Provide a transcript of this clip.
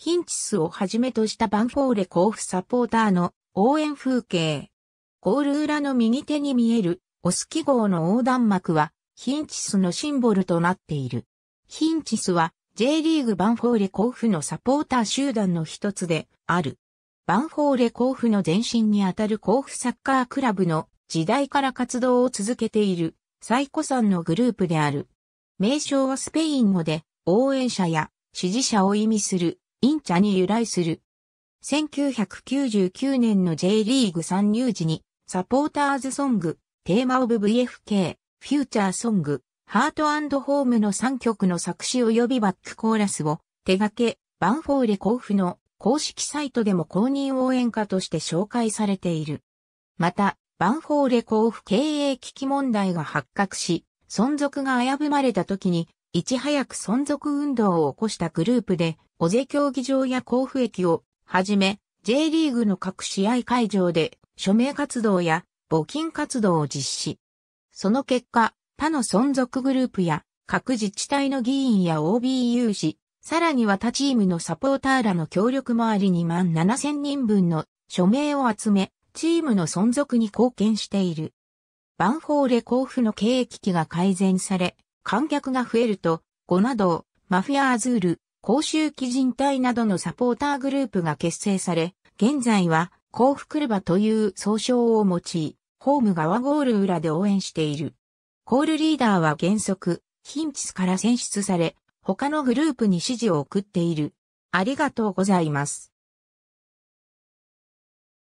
ヒンチスをはじめとしたバンフォーレ甲府サポーターの応援風景。ゴール裏の右手に見えるオス記号の横断幕はヒンチスのシンボルとなっている。ヒンチスは J リーグバンフォーレ甲府のサポーター集団の一つである。バンフォーレ甲府の前身にあたる甲府サッカークラブの時代から活動を続けている最古参のグループである。名称はスペイン語で応援者や支持者を意味するインチャに由来する。1999年の J リーグ参入時に、サポーターズソング、テーマオブ VFK、フューチャーソング、ハートホームの3曲の作詞及びバックコーラスを手掛け、バンフォーレ甲府の公式サイトでも公認応援歌として紹介されている。また、バンフォーレ甲府経営危機問題が発覚し、存続が危ぶまれた時にいち早く存続運動を起こしたグループで、尾瀬競技場や甲府駅をはじめ、J リーグの各試合会場で署名活動や募金活動を実施。その結果、他の存続グループや各自治体の議員や OB 有志、さらには他チームのサポーターらの協力もあり2万7千人分の署名を集め、チームの存続に貢献している。バンフォーレ甲府の経営危機が改善され、観客が増えると、ゴナドー、マフィアアズール、公衆基人隊などのサポーターグループが結成され、現在は、幸福ルバという総称を用い、ホーム側ゴール裏で応援している。コールリーダーは原則、ヒンチスから選出され、他のグループに指示を送っている。ありがとうございます。